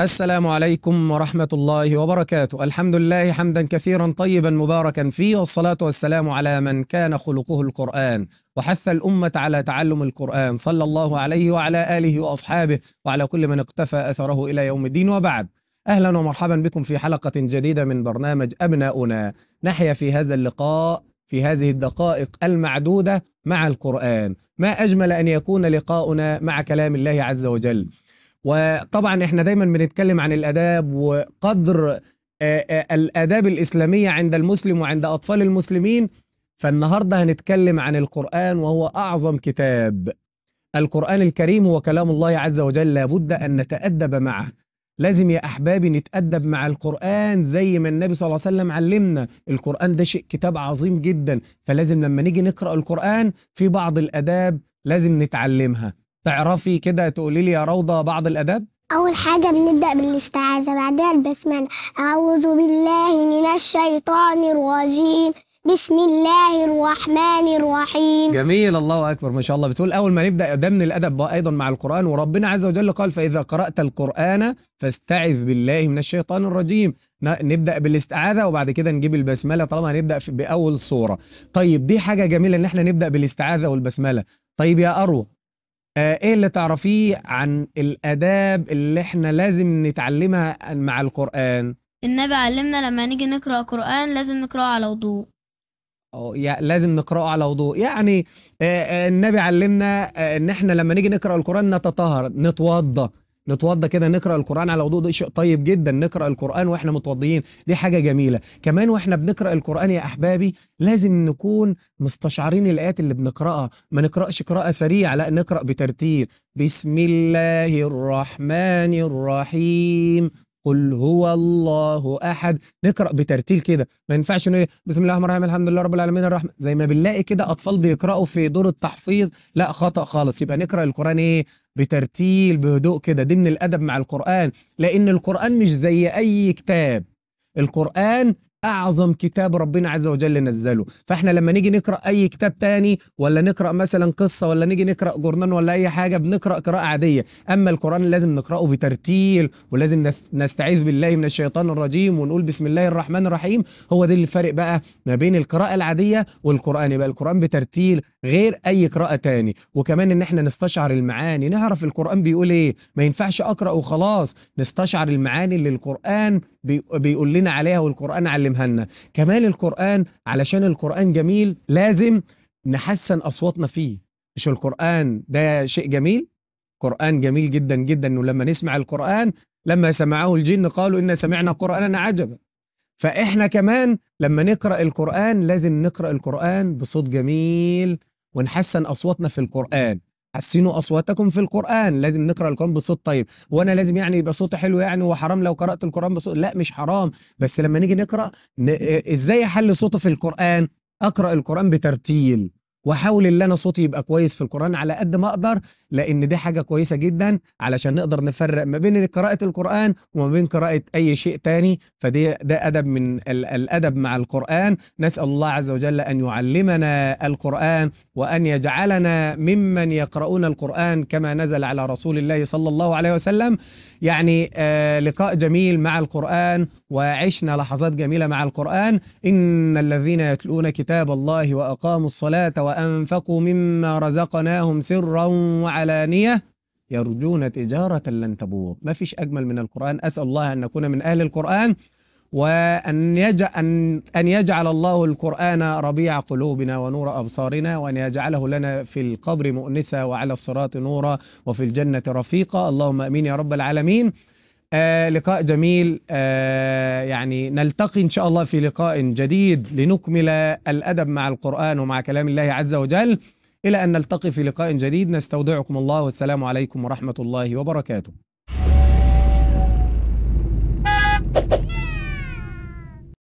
السلام عليكم ورحمة الله وبركاته الحمد لله حمدا كثيرا طيبا مباركا فيه والصلاة والسلام على من كان خلقه القرآن وحث الأمة على تعلم القرآن صلى الله عليه وعلى آله وأصحابه وعلى كل من اقتفى أثره إلى يوم الدين وبعد أهلا ومرحبا بكم في حلقة جديدة من برنامج أبناؤنا نحيا في هذا اللقاء في هذه الدقائق المعدودة مع القرآن ما أجمل أن يكون لقاؤنا مع كلام الله عز وجل وطبعا احنا دايما بنتكلم عن الاداب وقدر آه، آه، الاداب الاسلاميه عند المسلم وعند اطفال المسلمين فالنهارده هنتكلم عن القران وهو اعظم كتاب القران الكريم هو كلام الله عز وجل لابد ان نتادب معه لازم يا احبابي نتادب مع القران زي ما النبي صلى الله عليه وسلم علمنا القران ده شيء كتاب عظيم جدا فلازم لما نيجي نقرا القران في بعض الاداب لازم نتعلمها تعرفي كده تقولي لي يا روضة بعض الأداب؟ أول حاجة بنبدأ بالاستعاذة بعدها البسملة أعوذ بالله من الشيطان الرجيم بسم الله الرحمن الرحيم جميل الله أكبر ما شاء الله بتقول أول ما نبدأ ده من الأدب أيضا مع القرآن وربنا عز وجل قال فإذا قرأت القرآن فاستعذ بالله من الشيطان الرجيم نبدأ بالاستعاذة وبعد كده نجيب البسملة طالما هنبدأ بأول صورة طيب دي حاجة جميلة إن احنا نبدأ بالاستعاذة والبسملة طيب يا أروى آه، ايه اللي تعرفيه عن الاداب اللي احنا لازم نتعلمها مع القران النبي علمنا لما نيجي نقرأ قرآن لازم نقرأه على وضوء أو يا- لازم نقرأه على وضوء يعني آه،, آه، النبي علمنا آه، ان احنا لما نيجي نقرأ القرآن نتطهر نتوضى نتوضى كده نقرا القران على وضوء ده شيء طيب جدا نقرا القران واحنا متوضيين دي حاجه جميله كمان واحنا بنقرا القران يا احبابي لازم نكون مستشعرين الايات اللي بنقراها ما نقراش قراءه سريعه لا نقرا بترتيب بسم الله الرحمن الرحيم قل هو الله احد نقرا بترتيل كده ما ينفعش نقول بسم الله الرحمن الرحيم الحمد لله رب العالمين الرحمن زي ما بنلاقي كده اطفال بيقراوا في دور التحفيظ لا خطا خالص يبقى نقرا القران ايه بترتيل بهدوء كده دي من الادب مع القران لان القران مش زي اي كتاب القرآن اعظم كتاب ربنا عز وجل نزله فاحنا لما نيجي نقرا اي كتاب تاني ولا نقرا مثلا قصه ولا نيجي نقرا جورنان ولا اي حاجه بنقرا قراءه عاديه اما القران لازم نقراه بترتيل ولازم نستعيذ بالله من الشيطان الرجيم ونقول بسم الله الرحمن الرحيم هو ده الفرق بقى ما بين القراءه العاديه والقران يبقى القران بترتيل غير اي قراءه تاني وكمان ان احنا نستشعر المعاني نعرف القران بيقول ايه ما ينفعش اقرا وخلاص نستشعر المعاني اللي القران بيقول لنا عليها والقران علم يعلمها لنا كمان القرآن علشان القرآن جميل لازم نحسن أصواتنا فيه مش القرآن ده شيء جميل قرآن جميل جدا جدا انه لما نسمع القرآن لما سمعه الجن قالوا إن سمعنا قرآنا عجبا فإحنا كمان لما نقرأ القرآن لازم نقرأ القرآن بصوت جميل ونحسن أصواتنا في القرآن حسنوا اصواتكم في القران لازم نقرا القران بصوت طيب وانا لازم يعني يبقى صوتي حلو يعني وحرام لو قرات القران بصوت لا مش حرام بس لما نيجي نقرا ن... ازاي احل صوتي في القران اقرا القران بترتيل واحاول ان انا صوتي يبقى كويس في القران على قد ما اقدر لان دي حاجه كويسه جدا علشان نقدر نفرق ما بين قراءه القران وما بين قراءه اي شيء تاني فدي ده ادب من الادب مع القران نسال الله عز وجل ان يعلمنا القران وان يجعلنا ممن يقرؤون القران كما نزل على رسول الله صلى الله عليه وسلم يعني آه لقاء جميل مع القران وعشنا لحظات جميله مع القران ان الذين يتلون كتاب الله واقاموا الصلاه وأنفقوا مما رزقناهم سرا وعلانية يرجون تجارة لن تبور ما فيش أجمل من القرآن أسأل الله أن نكون من أهل القرآن وأن يجعل, أن, أن يجعل الله القرآن ربيع قلوبنا ونور أبصارنا وأن يجعله لنا في القبر مؤنسة وعلى الصراط نورا وفي الجنة رفيقا اللهم أمين يا رب العالمين آه لقاء جميل آه يعني نلتقي إن شاء الله في لقاء جديد لنكمل الأدب مع القرآن ومع كلام الله عز وجل إلى أن نلتقي في لقاء جديد نستودعكم الله والسلام عليكم ورحمة الله وبركاته